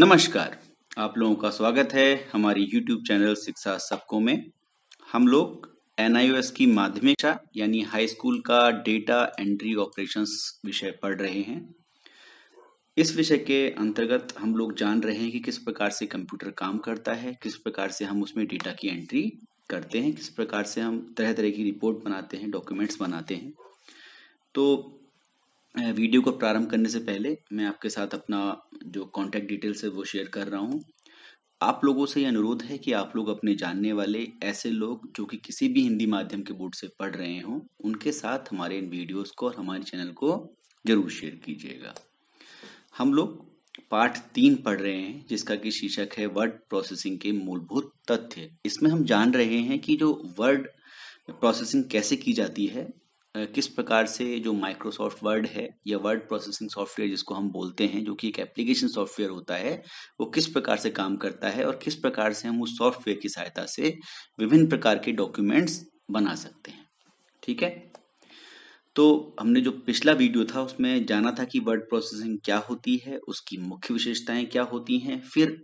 नमस्कार आप लोगों का स्वागत है हमारी YouTube चैनल शिक्षा सबको में हम लोग एन की माध्यमिक शिक्षा यानी हाई स्कूल का डेटा एंट्री ऑपरेशंस विषय पढ़ रहे हैं इस विषय के अंतर्गत हम लोग जान रहे हैं कि किस प्रकार से कंप्यूटर काम करता है किस प्रकार से हम उसमें डेटा की एंट्री करते हैं किस प्रकार से हम तरह तरह की रिपोर्ट बनाते हैं डॉक्यूमेंट्स बनाते हैं तो वीडियो को प्रारंभ करने से पहले मैं आपके साथ अपना जो कॉन्टैक्ट डिटेल्स है वो शेयर कर रहा हूँ आप लोगों से ये अनुरोध है कि आप लोग अपने जानने वाले ऐसे लोग जो कि किसी भी हिंदी माध्यम के बोर्ड से पढ़ रहे हों उनके साथ हमारे इन वीडियोस को और हमारे चैनल को जरूर शेयर कीजिएगा हम लोग पाठ तीन पढ़ रहे हैं जिसका कि शीर्षक है वर्ड प्रोसेसिंग के मूलभूत तथ्य इसमें हम जान रहे हैं कि जो वर्ड प्रोसेसिंग कैसे की जाती है किस प्रकार से जो माइक्रोसॉफ्ट वर्ड है या वर्ड प्रोसेसिंग सॉफ्टवेयर जिसको हम बोलते हैं जो कि एक एप्लीकेशन सॉफ्टवेयर होता है वो किस प्रकार से काम करता है और किस प्रकार से हम उस सॉफ्टवेयर की सहायता से विभिन्न प्रकार के डॉक्यूमेंट्स बना सकते हैं ठीक है तो हमने जो पिछला वीडियो था उसमें जाना था कि वर्ड प्रोसेसिंग क्या होती है उसकी मुख्य विशेषताएं क्या होती हैं फिर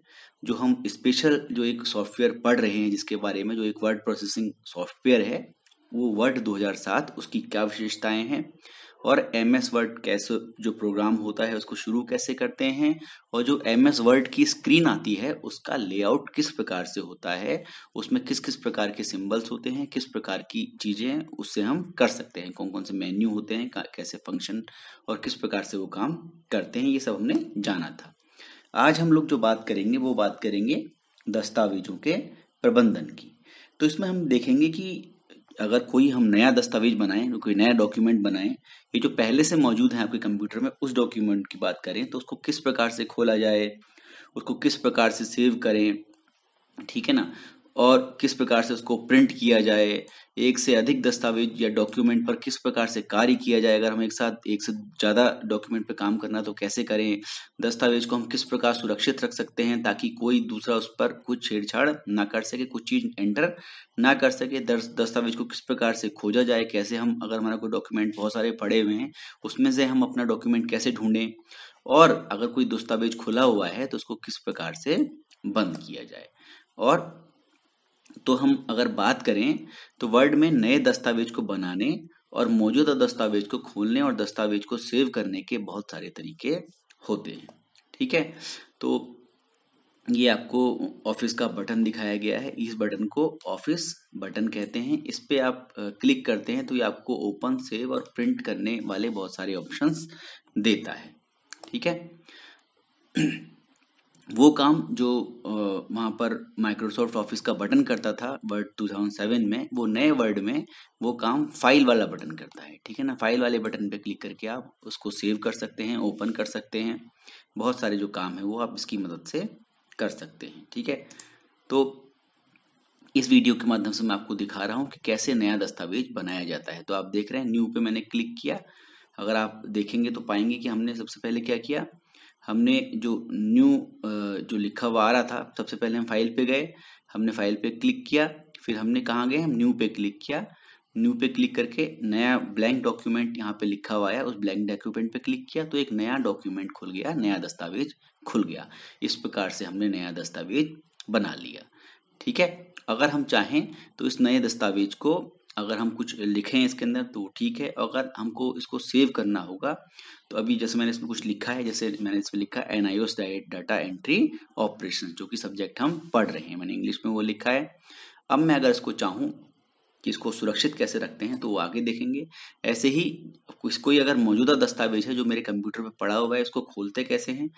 जो हम स्पेशल जो एक सॉफ्टवेयर पढ़ रहे हैं जिसके बारे में जो एक वर्ड प्रोसेसिंग सॉफ्टवेयर है वो वर्ड 2007 उसकी क्या विशेषताएं हैं और एम एस वर्ड कैसे जो प्रोग्राम होता है उसको शुरू कैसे करते हैं और जो एम एस वर्ड की स्क्रीन आती है उसका लेआउट किस प्रकार से होता है उसमें किस किस प्रकार के सिंबल्स होते हैं किस प्रकार की चीज़ें उससे हम कर सकते हैं कौन कौन से मेन्यू होते हैं कैसे फंक्शन और किस प्रकार से वो काम करते हैं ये सब हमने जाना था आज हम लोग जो बात करेंगे वो बात करेंगे दस्तावेजों के प्रबंधन की तो इसमें हम देखेंगे कि अगर कोई हम नया दस्तावेज बनाएं कोई नया डॉक्यूमेंट बनाएं ये जो पहले से मौजूद है आपके कंप्यूटर में उस डॉक्यूमेंट की बात करें तो उसको किस प्रकार से खोला जाए उसको किस प्रकार से सेव करें ठीक है ना और किस प्रकार से उसको प्रिंट किया जाए एक से अधिक दस्तावेज या डॉक्यूमेंट पर किस प्रकार से कार्य किया जाए अगर हम एक साथ एक से ज़्यादा डॉक्यूमेंट पर काम करना तो कैसे करें दस्तावेज को हम किस प्रकार सुरक्षित रख सकते हैं ताकि कोई दूसरा उस पर कुछ छेड़छाड़ ना कर सके कुछ चीज़ एंटर ना कर सके दस्तावेज को किस प्रकार से खोजा जाए कैसे हम अगर हमारा कोई डॉक्यूमेंट बहुत सारे पड़े हुए हैं उसमें से हम अपना डॉक्यूमेंट कैसे ढूंढें और अगर कोई दस्तावेज खुला हुआ है तो उसको किस प्रकार से बंद किया जाए और तो हम अगर बात करें तो वर्ड में नए दस्तावेज को बनाने और मौजूदा दस्तावेज को खोलने और दस्तावेज को सेव करने के बहुत सारे तरीके होते हैं ठीक है तो ये आपको ऑफिस का बटन दिखाया गया है इस बटन को ऑफिस बटन कहते हैं इस पर आप क्लिक करते हैं तो ये आपको ओपन सेव और प्रिंट करने वाले बहुत सारे ऑप्शंस देता है ठीक है वो काम जो वहाँ पर माइक्रोसॉफ्ट ऑफिस का बटन करता था वर्ड 2007 में वो नए वर्ड में वो काम फाइल वाला बटन करता है ठीक है ना फाइल वाले बटन पे क्लिक करके आप उसको सेव कर सकते हैं ओपन कर सकते हैं बहुत सारे जो काम है वो आप इसकी मदद से कर सकते हैं ठीक है तो इस वीडियो के माध्यम से मैं आपको दिखा रहा हूँ कि कैसे नया दस्तावेज बनाया जाता है तो आप देख रहे हैं न्यू पे मैंने क्लिक किया अगर आप देखेंगे तो पाएंगे कि हमने सबसे पहले क्या किया हमने जो न्यू जो लिखा हुआ आ रहा था सबसे पहले हम फाइल पे गए हमने फाइल पे क्लिक किया फिर हमने कहाँ गए हम न्यू पे क्लिक किया न्यू पे क्लिक करके नया ब्लैंक डॉक्यूमेंट यहाँ पे लिखा हुआ है उस ब्लैंक डॉक्यूमेंट पे क्लिक किया तो एक नया डॉक्यूमेंट खुल गया नया दस्तावेज खुल गया इस प्रकार से हमने नया दस्तावेज बना लिया ठीक है अगर हम चाहें तो इस नए दस्तावेज को अगर हम कुछ लिखें इसके अंदर तो ठीक है अगर हमको इसको सेव करना होगा तो अभी जैसे मैंने इसमें कुछ लिखा है जैसे मैंने इसमें लिखा है एन आई ओस डाटा एंट्री ऑपरेशन जो कि सब्जेक्ट हम पढ़ रहे हैं मैंने इंग्लिश में वो लिखा है अब मैं अगर इसको चाहूँ कि इसको सुरक्षित कैसे रखते हैं तो वो आगे देखेंगे ऐसे ही कोई अगर मौजूदा दस्तावेज है जो मेरे कंप्यूटर पर पड़ा हुआ है इसको खोलते कैसे हैं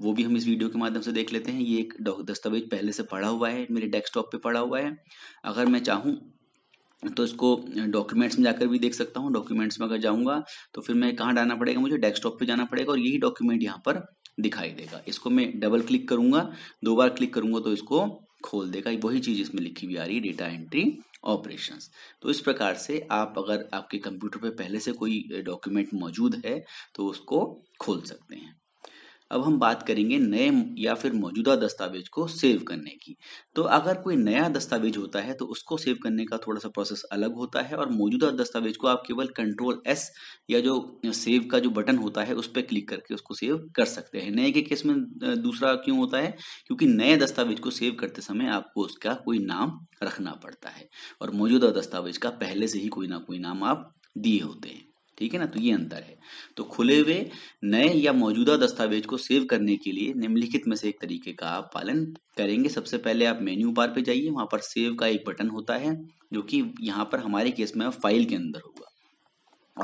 वो भी हम इस वीडियो के माध्यम से देख लेते हैं ये एक दस्तावेज पहले से पड़ा हुआ है मेरे डेस्कटॉप पे पड़ा हुआ है अगर मैं चाहूँ तो इसको डॉक्यूमेंट्स में जाकर भी देख सकता हूँ डॉक्यूमेंट्स में अगर जाऊंगा तो फिर मैं कहाँ डालना पड़ेगा मुझे डेस्कटॉप पे जाना पड़ेगा और यही डॉक्यूमेंट यहाँ पर दिखाई देगा इसको मैं डबल क्लिक करूंगा दो बार क्लिक करूँगा तो इसको खोल देगा वही चीज़ इसमें लिखी हुई आ रही है डेटा एंट्री ऑपरेशन तो इस प्रकार से आप अगर आपके कंप्यूटर पर पहले से कोई डॉक्यूमेंट मौजूद है तो उसको खोल सकते हैं अब हम बात करेंगे नए या फिर मौजूदा दस्तावेज को सेव करने की तो अगर कोई नया दस्तावेज होता है तो उसको सेव करने का थोड़ा सा प्रोसेस अलग होता है और मौजूदा दस्तावेज को आप केवल कंट्रोल एस या जो सेव का जो बटन होता है उस पर क्लिक करके उसको सेव कर सकते हैं नए के केस में दूसरा क्यों होता है क्योंकि नए दस्तावेज को सेव करते समय आपको उसका कोई नाम रखना पड़ता है और मौजूदा दस्तावेज का पहले से ही कोई ना कोई नाम आप दिए होते हैं ठीक है ना तो ये अंतर है तो खुले हुए नए या मौजूदा दस्तावेज को सेव करने के लिए निम्नलिखित में से एक तरीके का आप पालन करेंगे सबसे पहले आप मेन्यू बार पे जाइए वहां पर सेव का एक बटन होता है जो कि यहाँ पर हमारे केस में फाइल के अंदर होगा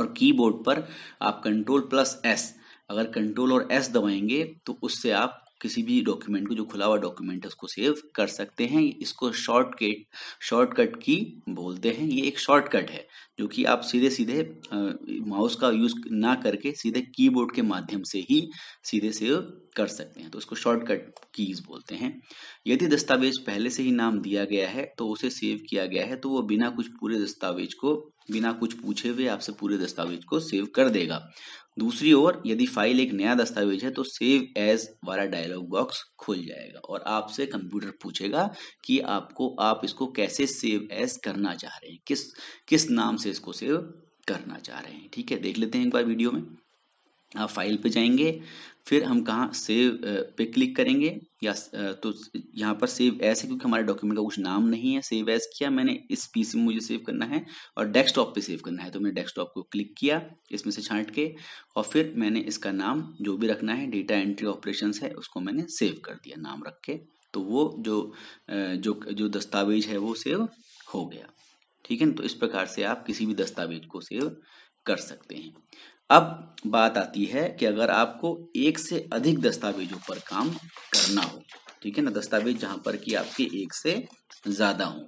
और कीबोर्ड पर आप कंट्रोल प्लस एस अगर कंट्रोल और एस दबाएंगे तो उससे आप किसी भी डॉक्यूमेंट को जो खुला हुआ डॉक्यूमेंट है उसको सेव कर सकते हैं इसको शॉर्टकट शॉर्टकट की बोलते हैं ये एक शॉर्टकट है जो कि आप सीधे सीधे माउस का यूज ना करके सीधे कीबोर्ड के माध्यम से ही सीधे सेव कर सकते हैं तो उसको शॉर्टकट कीज बोलते हैं यदि दस्तावेज पहले से ही नाम दिया गया है तो उसे सेव किया गया है तो वो बिना कुछ पूरे दस्तावेज को बिना कुछ पूछे हुए आपसे पूरे दस्तावेज को सेव कर देगा दूसरी ओर यदि फाइल एक नया दस्तावेज है तो सेव एज वाला डायलॉग बॉक्स खुल जाएगा और आपसे कंप्यूटर पूछेगा कि आपको आप इसको कैसे सेव एज करना चाह रहे हैं किस किस नाम से इसको सेव करना चाह रहे हैं ठीक है देख लेते हैं एक बार वीडियो में आप फाइल पे जाएंगे फिर हम कहाँ सेव पे क्लिक करेंगे या तो यहाँ पर सेव एज है क्योंकि हमारे डॉक्यूमेंट का कुछ नाम नहीं है सेव ऐस किया मैंने इस पीसी में मुझे सेव करना है और डेस्कटॉप पे सेव करना है तो मैंने डेस्कटॉप को क्लिक किया इसमें से छांट के और फिर मैंने इसका नाम जो भी रखना है डेटा एंट्री ऑपरेशन है उसको मैंने सेव कर दिया नाम रख के तो वो जो जो जो दस्तावेज है वो सेव हो गया ठीक है तो इस प्रकार से आप किसी भी दस्तावेज को सेव कर सकते हैं अब बात आती है कि अगर आपको एक से अधिक दस्तावेजों पर काम करना हो ठीक है ना दस्तावेज जहां पर कि आपके एक से ज्यादा हो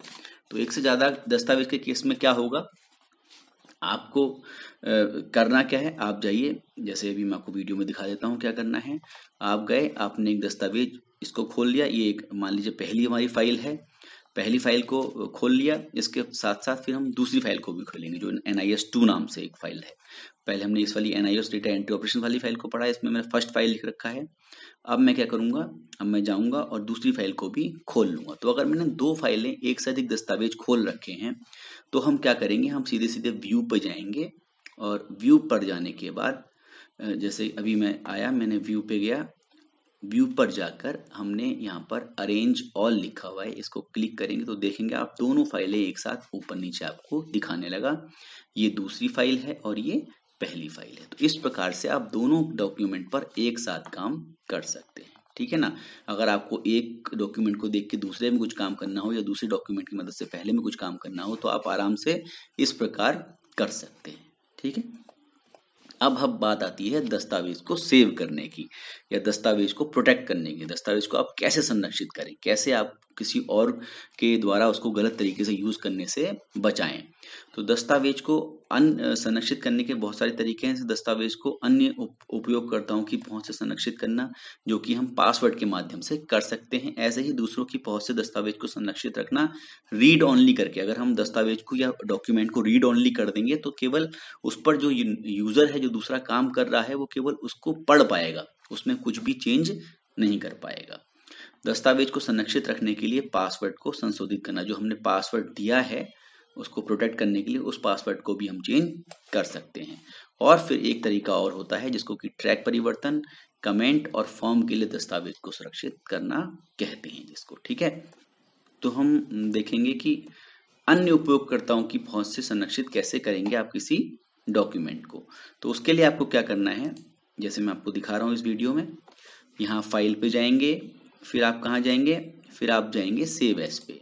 तो एक से ज्यादा दस्तावेज के केस में क्या होगा आपको आ, करना क्या है आप जाइए जैसे अभी मैं आपको वीडियो में दिखा देता हूं क्या करना है आप गए आपने एक दस्तावेज इसको खोल लिया ये एक मान लीजिए पहली हमारी फाइल है पहली फाइल को खोल लिया इसके साथ साथ फिर हम दूसरी फाइल को भी खोलेंगे जो एन आई टू नाम से एक फाइल है पहले हमने इस वाली N I S data entry operation वाली फाइल को पढ़ा इसमें मैंने फर्स्ट फाइल लिख रखा है अब मैं क्या करूंगा अब मैं जाऊंगा और दूसरी फाइल को भी खोल लूंगा तो अगर मैंने दो फाइलें एक से अधिक दस्तावेज खोल रखे हैं तो हम क्या करेंगे हम सीधे सीधे व्यू पर जाएंगे और व्यू पर जाने के बाद जैसे अभी मैं आया मैंने व्यू पे गया व्यू पर जाकर हमने यहाँ पर अरेंज ऑल लिखा हुआ है इसको क्लिक करेंगे तो देखेंगे आप दोनों फाइलें एक साथ ऊपर नीचे आपको दिखाने लगा ये दूसरी फाइल है और ये पहली फाइल है तो इस प्रकार से आप दोनों डॉक्यूमेंट पर एक साथ काम कर सकते हैं ठीक है ना अगर आपको एक डॉक्यूमेंट को देख के दूसरे में कुछ काम करना हो या दूसरे डॉक्यूमेंट की मदद से पहले में कुछ काम करना हो तो आप आराम से इस प्रकार कर सकते हैं ठीक है अब हम बात आती है दस्तावेज को सेव करने की या दस्तावेज को प्रोटेक्ट करने की दस्तावेज को आप कैसे संरक्षित करें कैसे आप किसी और के द्वारा उसको गलत तरीके से यूज़ करने से बचाएं तो दस्तावेज को अन संरक्षित करने के बहुत सारे तरीके हैं दस्तावेज को अन्य उपयोगकर्ताओं की पहुंच से संरक्षित करना जो कि हम पासवर्ड के माध्यम से कर सकते हैं ऐसे ही दूसरों की पहुंच से दस्तावेज को संरक्षित रखना रीड ऑनली करके अगर हम दस्तावेज को या डॉक्यूमेंट को रीड ऑनली कर देंगे तो केवल उस पर जो यूज़र है जो दूसरा काम कर रहा है वो केवल उसको पढ़ पाएगा उसमें कुछ भी चेंज नहीं कर पाएगा दस्तावेज को संरक्षित रखने के लिए पासवर्ड को संशोधित करना जो हमने पासवर्ड दिया है उसको प्रोटेक्ट करने के लिए उस पासवर्ड को भी हम चेंज कर सकते हैं और फिर एक तरीका और होता है जिसको कि ट्रैक परिवर्तन कमेंट और फॉर्म के लिए दस्तावेज को सुरक्षित करना कहते हैं जिसको ठीक है तो हम देखेंगे कि अन्य उपयोगकर्ताओं की पहुंच से संरक्षित कैसे करेंगे आप किसी डॉक्यूमेंट को तो उसके लिए आपको क्या करना है जैसे मैं आपको दिखा रहा हूँ इस वीडियो में यहाँ फाइल पे जाएंगे फिर आप कहाँ जाएंगे फिर आप जाएंगे सेव एस पे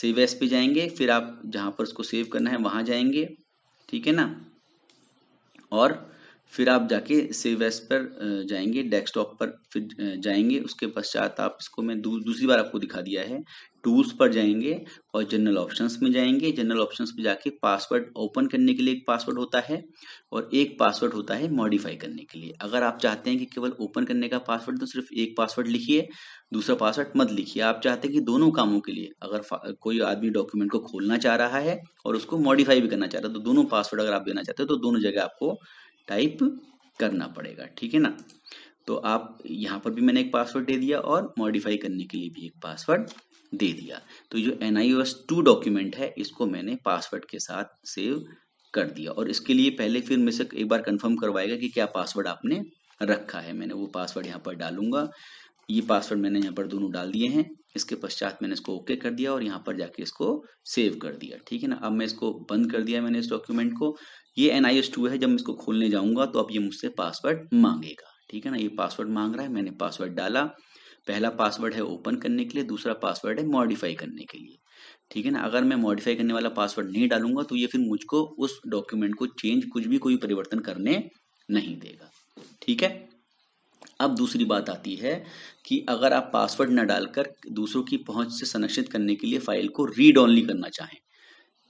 सेव एस पे जाएंगे फिर आप जहाँ पर उसको सेव करना है वहाँ जाएंगे ठीक है ना और फिर आप जाके सेव एस पर जाएंगे डेस्कटॉप पर फिर जाएंगे उसके पश्चात आप इसको मैं दू, दूसरी बार आपको दिखा दिया है टूल्स पर जाएंगे और जनरल ऑप्शंस में जाएंगे जनरल ऑप्शंस में जाके पासवर्ड ओपन करने के लिए एक पासवर्ड होता है और एक पासवर्ड होता है मॉडिफाई करने के लिए अगर आप चाहते हैं कि केवल ओपन करने का पासवर्ड तो सिर्फ एक पासवर्ड लिखिए दूसरा पासवर्ड मत लिखिए आप चाहते हैं कि दोनों कामों के लिए अगर कोई आदमी डॉक्यूमेंट को खोलना चाह रहा है और उसको मॉडिफाई भी करना चाह रहा है तो दोनों पासवर्ड अगर आप देना चाहते हो तो दोनों जगह आपको टाइप करना पड़ेगा ठीक है ना तो आप यहाँ पर भी मैंने एक पासवर्ड दे दिया और मॉडिफाई करने के लिए भी एक पासवर्ड दे दिया तो जो N I O S two document है इसको मैंने पासवर्ड के साथ सेव कर दिया और इसके लिए पहले फिर मैं से एक बार कंफर्म करवाएगा कि क्या पासवर्ड आपने रखा है मैंने वो पासवर्ड यहाँ पर डालूंगा ये पासवर्ड मैंने यहाँ पर दोनों डाल दिए हैं इसके पश्चात मैंने इसको ओके कर दिया और यहाँ पर जाके इसको सेव कर दिया ठीक है ना अब मैं इसको बंद कर दिया मैंने इस डॉक्यूमेंट को ये एन आई एस टू है जब मैं इसको खोलने जाऊंगा तो अब ये मुझसे पासवर्ड मांगेगा ठीक है ना ये पासवर्ड मांग रहा है मैंने पासवर्ड डाला पहला पासवर्ड है ओपन करने के लिए दूसरा पासवर्ड है मॉडिफाई करने के लिए ठीक है ना अगर मैं मॉडिफाई करने वाला पासवर्ड नहीं डालूंगा तो ये फिर मुझको उस डॉक्यूमेंट को चेंज कुछ भी कोई परिवर्तन करने नहीं देगा ठीक है अब दूसरी बात आती है कि अगर आप पासवर्ड ना डालकर दूसरों की पहुंच से संरक्षित करने के लिए फाइल को रीड ऑनली करना चाहें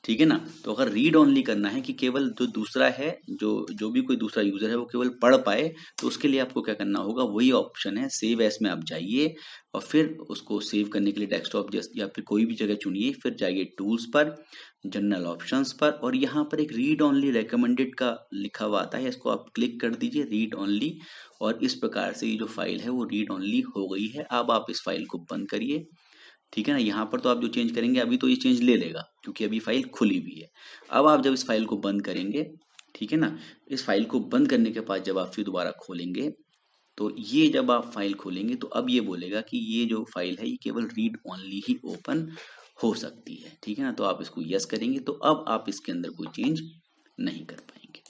ठीक है ना तो अगर रीड ओनली करना है कि केवल जो दूसरा है जो जो भी कोई दूसरा यूज़र है वो केवल पढ़ पाए तो उसके लिए आपको क्या करना होगा वही ऑप्शन है सेव एस में आप जाइए और फिर उसको सेव करने के लिए डेस्कटॉप जैसे या फिर कोई भी जगह चुनिए फिर जाइए टूल्स पर जनरल ऑप्शंस पर और यहाँ पर एक रीड ओनली रिकमेंडेड का लिखा हुआ आता है इसको आप क्लिक कर दीजिए रीड ओनली और इस प्रकार से ये जो फाइल है वो रीड ओनली हो गई है अब आप इस फाइल को बंद करिए ठीक है ना यहाँ पर तो आप जो चेंज करेंगे अभी तो ये चेंज ले लेगा क्योंकि अभी फाइल खुली हुई है अब आप जब इस फाइल को बंद करेंगे ठीक है ना इस फाइल को बंद करने के बाद जब आप फिर दोबारा खोलेंगे तो ये जब आप फाइल खोलेंगे तो अब ये बोलेगा कि ये जो फाइल है ये केवल रीड ओनली ही ओपन हो सकती है ठीक है ना तो आप इसको यस करेंगे तो अब आप इसके अंदर कोई चेंज नहीं कर पाएंगे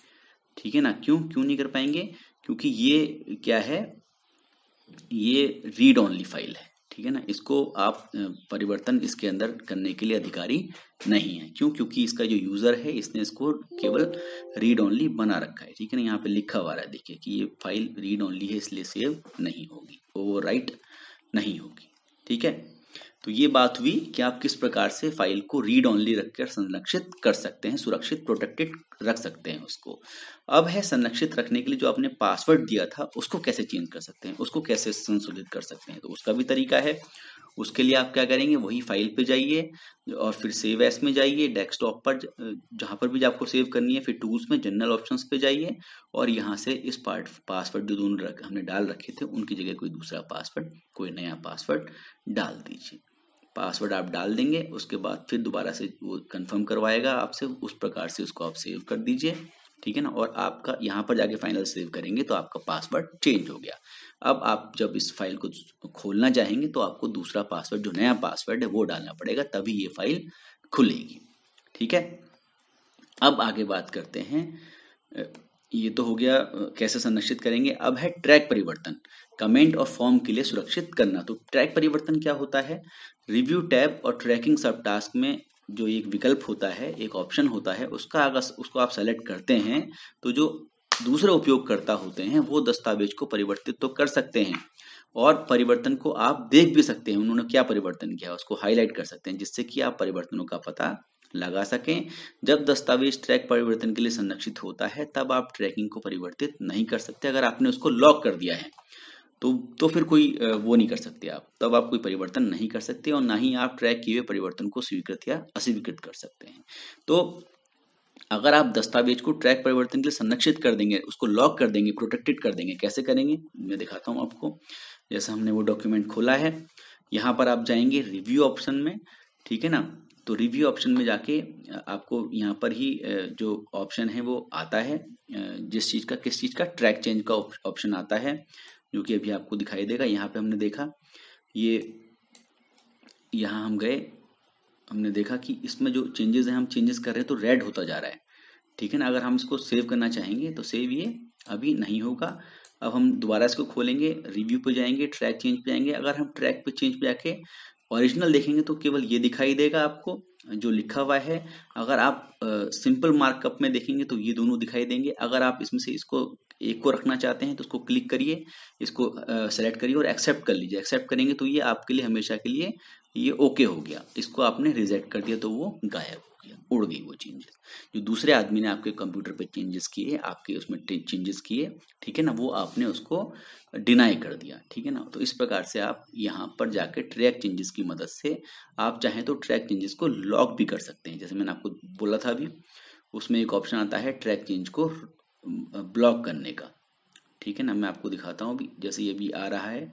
ठीक है ना क्यों क्यों नहीं कर पाएंगे क्योंकि ये क्या है ये रीड ओनली फाइल है ठीक है ना इसको आप परिवर्तन इसके अंदर करने के लिए अधिकारी नहीं है क्यों क्योंकि इसका जो यूज़र है इसने इसको केवल रीड ओनली बना रखा है ठीक है ना यहाँ पे लिखा हुआ है देखिए कि ये फाइल रीड ओनली है इसलिए सेव नहीं होगी वो राइट नहीं होगी ठीक है तो ये बात हुई कि आप किस प्रकार से फाइल को रीड ऑनली रखकर संरक्षित कर सकते हैं सुरक्षित प्रोटेक्टेड रख सकते हैं उसको अब है संरक्षित रखने के लिए जो आपने पासवर्ड दिया था उसको कैसे चेंज कर सकते हैं उसको कैसे संशोधित कर सकते हैं तो उसका भी तरीका है उसके लिए आप क्या करेंगे वही फाइल पे जाइए और फिर सेव एस में जाइए डेस्कटॉप पर जहाँ पर भी आपको सेव करनी है फिर टूल्स में जनरल ऑप्शंस पे जाइए और यहाँ से इस पार्ट पासवर्ड जो दोनों हमने डाल रखे थे उनकी जगह कोई दूसरा पासवर्ड कोई नया पासवर्ड डाल दीजिए पासवर्ड आप डाल देंगे उसके बाद फिर दोबारा से वो कंफर्म करवाएगा आपसे उस प्रकार से उसको आप सेव कर दीजिए ठीक है ना और आपका यहाँ पर जाके फाइनल सेव करेंगे तो आपका पासवर्ड चेंज हो गया अब आप जब इस फाइल को खोलना चाहेंगे तो आपको दूसरा पासवर्ड जो नया पासवर्ड है वो डालना पड़ेगा तभी ये फाइल खुलेगी ठीक है अब आगे बात करते हैं ये तो हो गया कैसे संरक्षित करेंगे अब है ट्रैक परिवर्तन कमेंट और फॉर्म के लिए सुरक्षित करना तो ट्रैक परिवर्तन क्या होता है रिव्यू टैब और ट्रैकिंग सब टास्क में जो एक विकल्प होता है एक ऑप्शन होता है उसका अगर उसको आप सेलेक्ट करते हैं तो जो दूसरे उपयोगकर्ता होते हैं वो दस्तावेज को परिवर्तित तो कर सकते हैं और परिवर्तन को आप देख भी सकते हैं उन्होंने क्या परिवर्तन किया उसको हाईलाइट कर सकते हैं जिससे कि आप परिवर्तनों का पता लगा सकें जब दस्तावेज ट्रैक परिवर्तन के लिए संरक्षित होता है तब आप ट्रैकिंग को परिवर्तित नहीं कर सकते अगर आपने उसको लॉक कर दिया है तो तो फिर कोई वो नहीं कर सकते आप तब आप कोई परिवर्तन नहीं कर सकते और ना ही आप ट्रैक किए हुए परिवर्तन को स्वीकृत या अस्वीकृत कर सकते हैं तो अगर आप दस्तावेज को ट्रैक परिवर्तन के लिए संरक्षित कर देंगे उसको लॉक कर देंगे प्रोटेक्टेड कर देंगे कैसे करेंगे मैं दिखाता हूँ आपको जैसे हमने वो डॉक्यूमेंट खोला है यहाँ पर आप जाएंगे रिव्यू ऑप्शन में ठीक है ना तो रिव्यू ऑप्शन में जाके आपको यहाँ पर ही जो ऑप्शन है वो आता है जिस चीज़ का किस चीज़ का ट्रैक चेंज का ऑप्शन आता है जो कि अभी आपको दिखाई देगा यहाँ पे हमने देखा ये यहाँ हम गए हमने देखा कि इसमें जो चेंजेस हैं हम चेंजेस कर रहे हैं तो रेड होता जा रहा है ठीक है ना अगर हम इसको सेव करना चाहेंगे तो सेव ये अभी नहीं होगा अब हम दोबारा इसको खोलेंगे रिव्यू पे जाएंगे ट्रैक चेंज पे जाएंगे अगर हम ट्रैक पे चेंज पे जाके ओरिजिनल देखेंगे तो केवल ये दिखाई देगा आपको जो लिखा हुआ है अगर आप सिंपल मार्कअप में देखेंगे तो ये दोनों दिखाई देंगे अगर आप इसमें से इसको एक को रखना चाहते हैं तो उसको क्लिक करिए इसको सेलेक्ट करिए और एक्सेप्ट कर लीजिए एक्सेप्ट करेंगे तो ये आपके लिए हमेशा के लिए ये ओके हो गया इसको आपने रिजेक्ट कर दिया तो वो गायब किया उड़ गई वो चेंजेस जो दूसरे आदमी ने आपके कंप्यूटर पे चेंजेस किए आपके उसमें चेंजेस किए ठीक है ना वो आपने उसको डिनाई कर दिया ठीक है ना तो इस प्रकार से आप यहाँ पर जाके ट्रैक चेंजेस की मदद से आप चाहें तो ट्रैक चेंजेस को लॉक भी कर सकते हैं जैसे मैंने आपको बोला था अभी उसमें एक ऑप्शन आता है ट्रैक चेंज को ब्लॉक करने का ठीक है ना मैं आपको दिखाता हूँ अभी जैसे ये भी आ रहा है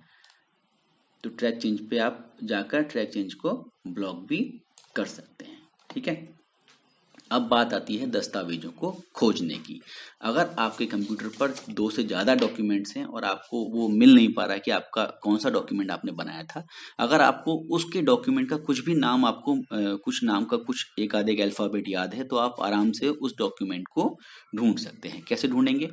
तो ट्रैक चेंज पे आप जाकर ट्रैक चेंज को ब्लॉक भी कर सकते हैं ठीक है अब बात आती है दस्तावेजों को खोजने की अगर आपके कंप्यूटर पर दो से ज़्यादा डॉक्यूमेंट्स हैं और आपको वो मिल नहीं पा रहा है कि आपका कौन सा डॉक्यूमेंट आपने बनाया था अगर आपको उसके डॉक्यूमेंट का कुछ भी नाम आपको कुछ नाम का कुछ एक आधे एक अल्फ़ाबेट याद है तो आप आराम से उस डॉक्यूमेंट को ढूंढ सकते हैं कैसे ढूंढेंगे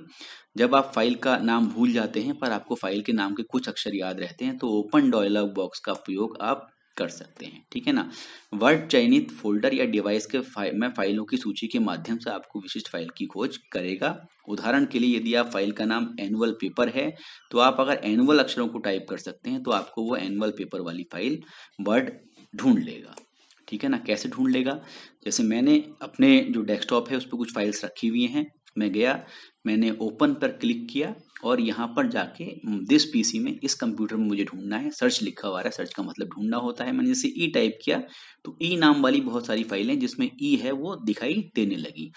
जब आप फाइल का नाम भूल जाते हैं पर आपको फाइल के नाम के कुछ अक्षर याद रहते हैं तो ओपन डायलॉग बॉक्स का प्रयोग आप कर सकते हैं ठीक है ना वर्ड चयनित फोल्डर या डिवाइस के फाइल में फाइलों की सूची के माध्यम से आपको विशिष्ट फाइल की खोज करेगा उदाहरण के लिए यदि आप फाइल का नाम एनुअल पेपर है तो आप अगर एनुअल अक्षरों को टाइप कर सकते हैं तो आपको वो एनुअल पेपर वाली फाइल वर्ड ढूंढ लेगा ठीक है ना कैसे ढूंढ लेगा जैसे मैंने अपने जो डेस्कटॉप है उस पर कुछ फाइल्स रखी हुई हैं मैं गया मैंने ओपन पर क्लिक किया और यहाँ पर जाके दिस पीसी में इस कंप्यूटर में मुझे ढूंढना है सर्च लिखा हुआ है सर्च का मतलब ढूंढना होता है मैंने जैसे ई टाइप किया तो ई e नाम वाली बहुत सारी फाइलें जिसमें ई e है वो दिखाई देने लगी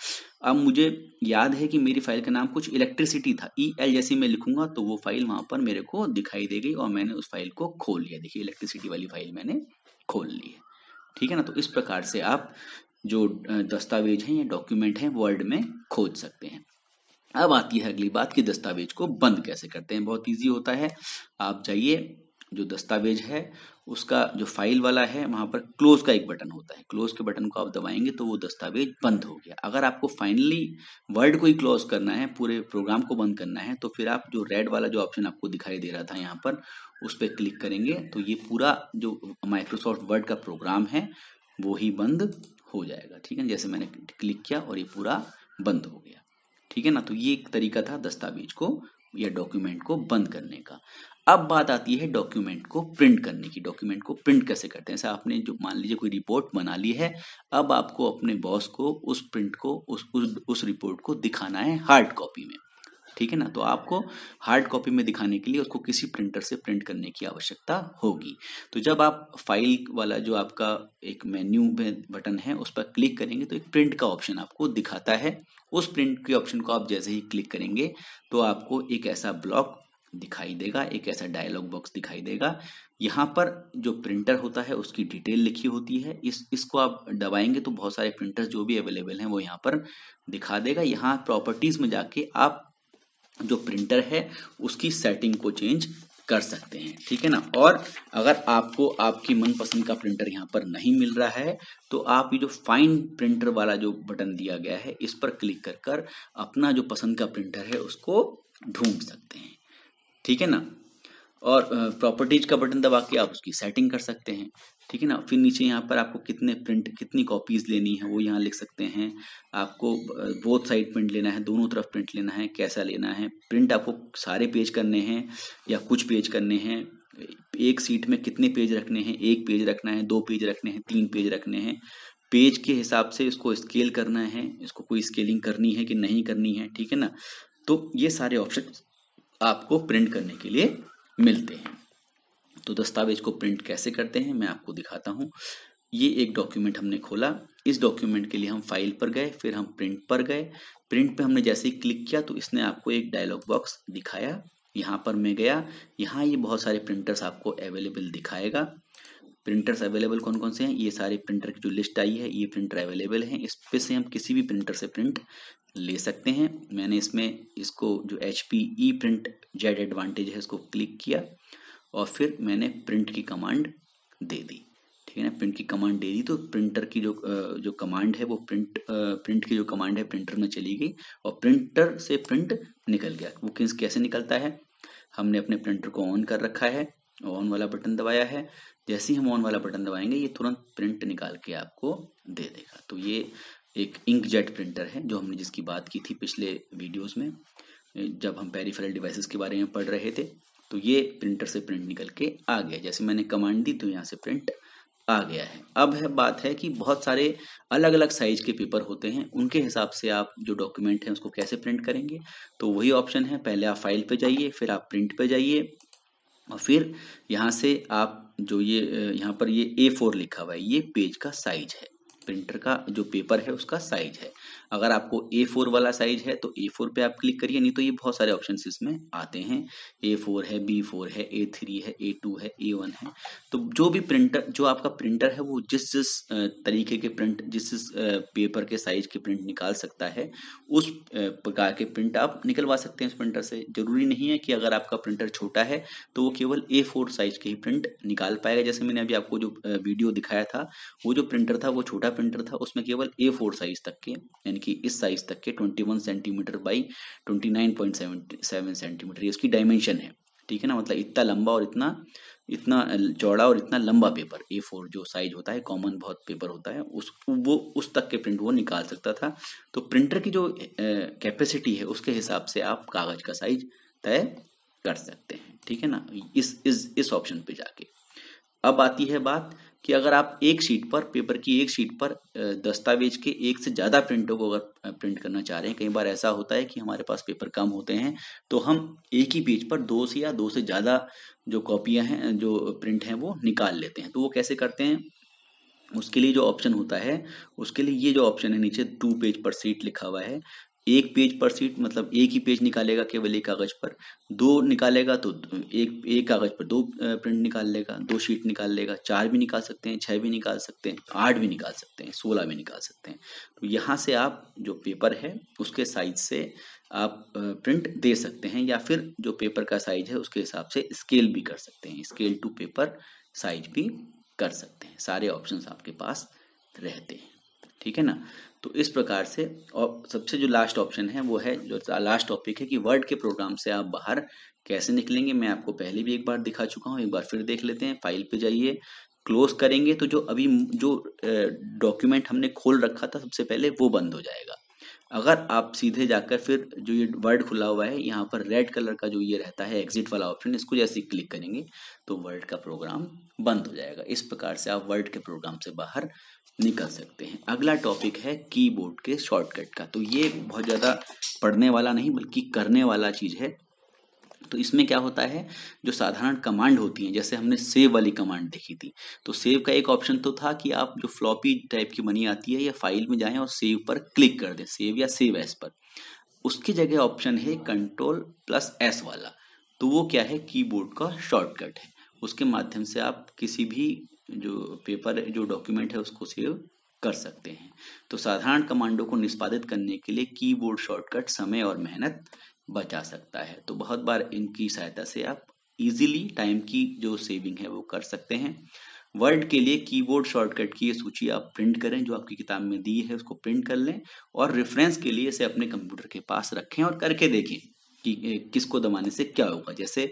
अब मुझे याद है कि मेरी फाइल का नाम कुछ इलेक्ट्रिसिटी था ई e, एल जैसे मैं लिखूंगा तो वो फाइल वहाँ पर मेरे को दिखाई दे गई और मैंने उस फाइल को खोल लिया देखिए इलेक्ट्रिसिटी वाली फाइल मैंने खोल ली है ठीक है ना तो इस प्रकार से आप जो दस्तावेज हैं या डॉक्यूमेंट हैं वर्ड में खोज सकते हैं अब आती है अगली बात कि दस्तावेज को बंद कैसे करते हैं बहुत इजी होता है आप जाइए जो दस्तावेज है उसका जो फाइल वाला है वहाँ पर क्लोज का एक बटन होता है क्लोज के बटन को आप दबाएंगे तो वो दस्तावेज बंद हो गया अगर आपको फाइनली वर्ड को ही क्लोज करना है पूरे प्रोग्राम को बंद करना है तो फिर आप जो रेड वाला जो ऑप्शन आपको दिखाई दे रहा था यहाँ पर उस पर क्लिक करेंगे तो ये पूरा जो माइक्रोसॉफ्ट वर्ड का प्रोग्राम है वो ही बंद हो जाएगा ठीक है जैसे मैंने क्लिक किया और ये पूरा बंद हो गया ठीक है ना तो ये एक तरीका था दस्तावेज को या डॉक्यूमेंट को बंद करने का अब बात आती है डॉक्यूमेंट को प्रिंट करने की डॉक्यूमेंट को प्रिंट कैसे करते हैं आपने जो मान लीजिए कोई रिपोर्ट बना ली है अब आपको अपने बॉस को उस प्रिंट को उस उस, उस रिपोर्ट को दिखाना है हार्ड कॉपी में ठीक है ना तो आपको हार्ड कॉपी में दिखाने के लिए उसको किसी प्रिंटर से प्रिंट करने की आवश्यकता होगी तो जब आप फाइल वाला जो आपका एक मेन्यू बटन है उस पर क्लिक करेंगे तो एक प्रिंट का ऑप्शन आपको दिखाता है उस प्रिंट के ऑप्शन को आप जैसे ही क्लिक करेंगे तो आपको एक ऐसा ब्लॉक दिखाई देगा एक ऐसा डायलॉग बॉक्स दिखाई देगा यहाँ पर जो प्रिंटर होता है उसकी डिटेल लिखी होती है इस इसको आप दबाएंगे तो बहुत सारे प्रिंटर्स जो भी अवेलेबल हैं वो यहाँ पर दिखा देगा यहाँ प्रॉपर्टीज़ में जाके आप जो प्रिंटर है उसकी सेटिंग को चेंज कर सकते हैं ठीक है ना और अगर आपको आपकी मनपसंद का प्रिंटर यहाँ पर नहीं मिल रहा है तो आप ये जो फाइन प्रिंटर वाला जो बटन दिया गया है इस पर क्लिक कर कर अपना जो पसंद का प्रिंटर है उसको ढूंढ सकते हैं ठीक है ना और प्रॉपर्टीज का बटन दबा के आप उसकी सेटिंग कर सकते हैं ठीक है ना फिर नीचे यहाँ पर आपको कितने प्रिंट कितनी कॉपीज़ लेनी है वो यहाँ लिख सकते हैं आपको बोथ साइड प्रिंट लेना है दोनों तरफ प्रिंट लेना है कैसा लेना है प्रिंट आपको सारे पेज करने हैं या कुछ पेज करने हैं एक सीट में कितने पेज रखने हैं एक पेज रखना है दो पेज रखने हैं तीन पेज रखने हैं पेज के हिसाब से इसको स्केल करना है इसको कोई स्केलिंग करनी है कि नहीं करनी है ठीक है ना तो ये सारे ऑप्शन आपको प्रिंट करने के लिए मिलते हैं तो दस्तावेज को प्रिंट कैसे करते हैं मैं आपको दिखाता हूँ ये एक डॉक्यूमेंट हमने खोला इस डॉक्यूमेंट के लिए हम फाइल पर गए फिर हम प्रिंट पर गए प्रिंट पे हमने जैसे ही क्लिक किया तो इसने आपको एक डायलॉग बॉक्स दिखाया यहाँ पर मैं गया यहाँ ये बहुत सारे प्रिंटर्स आपको अवेलेबल दिखाएगा प्रिंटर्स अवेलेबल कौन कौन से हैं ये सारे प्रिंटर की जो लिस्ट आई है ये प्रिंटर अवेलेबल हैं इस पे से हम किसी भी प्रिंटर से प्रिंट ले सकते हैं मैंने इसमें इसको जो H P E print Z advantage है इसको क्लिक किया और फिर मैंने प्रिंट की कमांड दे दी ठीक है ना प्रिंट की कमांड दे दी तो प्रिंटर की जो जो कमांड है वो प्रिंट प्रिंट की जो कमांड है प्रिंटर में चली गई और प्रिंटर से प्रिंट निकल गया वो किस कैसे निकलता है हमने अपने प्रिंटर को ऑन कर रखा है ऑन वाला बटन दबाया है जैसे ही हम ऑन वाला बटन दबाएंगे ये तुरंत प्रिंट निकाल के आपको दे देगा तो ये एक इंक जेट प्रिंटर है जो हमने जिसकी बात की थी पिछले वीडियोस में जब हम पेरीफेरल डिवाइसेस के बारे में पढ़ रहे थे तो ये प्रिंटर से प्रिंट निकल के आ गया जैसे मैंने कमांड दी तो यहाँ से प्रिंट आ गया है अब है बात है कि बहुत सारे अलग अलग साइज के पेपर होते हैं उनके हिसाब से आप जो डॉक्यूमेंट है उसको कैसे प्रिंट करेंगे तो वही ऑप्शन है पहले आप फाइल पर जाइए फिर आप प्रिंट पर जाइए और फिर यहाँ से आप जो ये यहाँ पर ये ए फोर लिखा हुआ है ये पेज का साइज है प्रिंटर का जो पेपर है उसका साइज है अगर आपको ए फोर वाला साइज है तो ए फोर पर आप क्लिक करिए नहीं तो ये बहुत सारे ऑप्शन इसमें आते हैं ए फोर है बी फोर है ए थ्री है ए टू है ए वन है तो जो भी प्रिंटर जो आपका प्रिंटर है वो जिस जिस तरीके के प्रिंट जिस जिस पेपर के साइज के प्रिंट निकाल सकता है उस प्रकार के प्रिंट आप निकलवा सकते हैं उस प्रिंटर से ज़रूरी नहीं है कि अगर आपका प्रिंटर छोटा है तो वो केवल ए फोर साइज के ही प्रिंट निकाल पाएगा जैसे मैंने अभी आपको जो वीडियो दिखाया था वो जो प्रिंटर था वो छोटा प्रिंटर था उसमें केवल ए फोर साइज तक के यानी यानी कि इस साइज तक के 21 सेंटीमीटर बाई 29.77 सेंटीमीटर ये उसकी डायमेंशन है ठीक है ना मतलब इतना लंबा और इतना इतना चौड़ा और इतना लंबा पेपर ए फोर जो साइज होता है कॉमन बहुत पेपर होता है उस वो उस तक के प्रिंट वो निकाल सकता था तो प्रिंटर की जो कैपेसिटी है उसके हिसाब से आप कागज का साइज तय कर सकते हैं ठीक है ना इस इस इस ऑप्शन पे जाके अब आती है बात कि अगर आप एक शीट पर पेपर की एक शीट पर दस्तावेज के एक से ज़्यादा प्रिंटों को अगर प्रिंट करना चाह रहे हैं कई बार ऐसा होता है कि हमारे पास पेपर कम होते हैं तो हम एक ही पेज पर दो से या दो से ज़्यादा जो कॉपियां हैं जो प्रिंट हैं वो निकाल लेते हैं तो वो कैसे करते हैं उसके लिए जो ऑप्शन होता है उसके लिए ये जो ऑप्शन है नीचे टू पेज पर सीट लिखा हुआ है एक पेज पर सीट मतलब एक ही पेज निकालेगा केवल एक कागज पर दो निकालेगा तो एक एक कागज पर दो प्रिंट निकाल लेगा दो शीट निकाल लेगा चार भी निकाल सकते हैं छः भी निकाल सकते हैं आठ भी निकाल सकते हैं सोलह भी निकाल सकते हैं तो यहाँ से आप जो पेपर है उसके साइज से आप प्रिंट दे सकते हैं या फिर जो पेपर का साइज है उसके हिसाब से स्केल भी कर सकते हैं स्केल टू पेपर साइज भी कर सकते हैं सारे ऑप्शन आपके पास रहते हैं ठीक है ना तो इस प्रकार से और सबसे जो लास्ट ऑप्शन है वो है जो लास्ट टॉपिक है कि वर्ड के प्रोग्राम से आप बाहर कैसे निकलेंगे मैं आपको पहले भी एक बार दिखा चुका हूँ एक बार फिर देख लेते हैं फाइल पे जाइए क्लोज करेंगे तो जो अभी जो डॉक्यूमेंट हमने खोल रखा था सबसे पहले वो बंद हो जाएगा अगर आप सीधे जाकर फिर जो ये वर्ड खुला हुआ है यहाँ पर रेड कलर का जो ये रहता है एग्जिट वाला ऑप्शन इसको जैसे क्लिक करेंगे तो वर्ड का प्रोग्राम बंद हो जाएगा इस प्रकार से आप वर्ड के प्रोग्राम से बाहर निकल सकते हैं अगला टॉपिक है कीबोर्ड के शॉर्टकट का तो ये बहुत ज़्यादा पढ़ने वाला नहीं बल्कि करने वाला चीज़ है तो इसमें क्या होता है जो साधारण कमांड होती हैं जैसे हमने सेव वाली कमांड देखी थी तो सेव का एक ऑप्शन तो था कि आप जो फ्लॉपी टाइप की बनी आती है या फाइल में जाएं और सेव पर क्लिक कर दें सेव या सेव एस पर उसकी जगह ऑप्शन है कंट्रोल प्लस एस वाला तो वो क्या है कीबोर्ड का शॉर्टकट है उसके माध्यम से आप किसी भी जो पेपर जो डॉक्यूमेंट है उसको सेव कर सकते हैं तो साधारण कमांडो को निष्पादित करने के लिए कीबोर्ड शॉर्टकट समय और मेहनत बचा सकता है तो बहुत बार इनकी सहायता से आप इजीली टाइम की जो सेविंग है वो कर सकते हैं वर्ड के लिए कीबोर्ड शॉर्टकट की ये सूची आप प्रिंट करें जो आपकी किताब में दी है उसको प्रिंट कर लें और रेफरेंस के लिए इसे अपने कंप्यूटर के पास रखें और करके देखें कि किसको दबाने से क्या होगा जैसे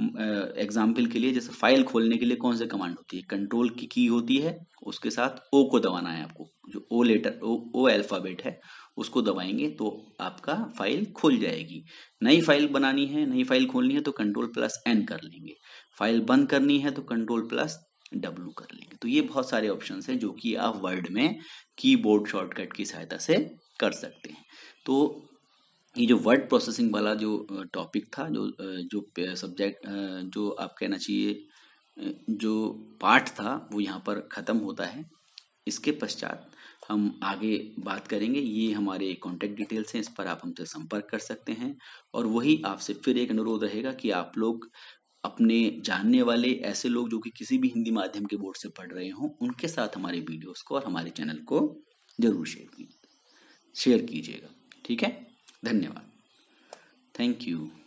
एग्जाम्पल के लिए जैसे फाइल खोलने के लिए कौन से कमांड होती है कंट्रोल की की होती है उसके साथ ओ को दबाना है आपको जो ओ लेटर ओ ओ अल्फ़ाबेट है उसको दबाएंगे तो आपका फाइल खुल जाएगी नई फाइल बनानी है नई फाइल खोलनी है तो कंट्रोल प्लस एन कर लेंगे फाइल बंद करनी है तो कंट्रोल प्लस डब्लू कर लेंगे तो ये बहुत सारे ऑप्शन हैं जो कि आप वर्ड में कीबोर्ड शॉर्टकट की सहायता से कर सकते हैं तो ये जो वर्ड प्रोसेसिंग वाला जो टॉपिक था जो जो सब्जेक्ट जो आप कहना चाहिए जो पार्ट था वो यहाँ पर ख़त्म होता है इसके पश्चात हम आगे बात करेंगे ये हमारे कॉन्टैक्ट डिटेल्स हैं इस पर आप हमसे संपर्क कर सकते हैं और वही आपसे फिर एक अनुरोध रहेगा कि आप लोग अपने जानने वाले ऐसे लोग जो कि किसी भी हिंदी माध्यम के बोर्ड से पढ़ रहे हों उनके साथ हमारे वीडियोस को और हमारे चैनल को जरूर शेयर कीजिए शेयर कीजिएगा ठीक है धन्यवाद थैंक यू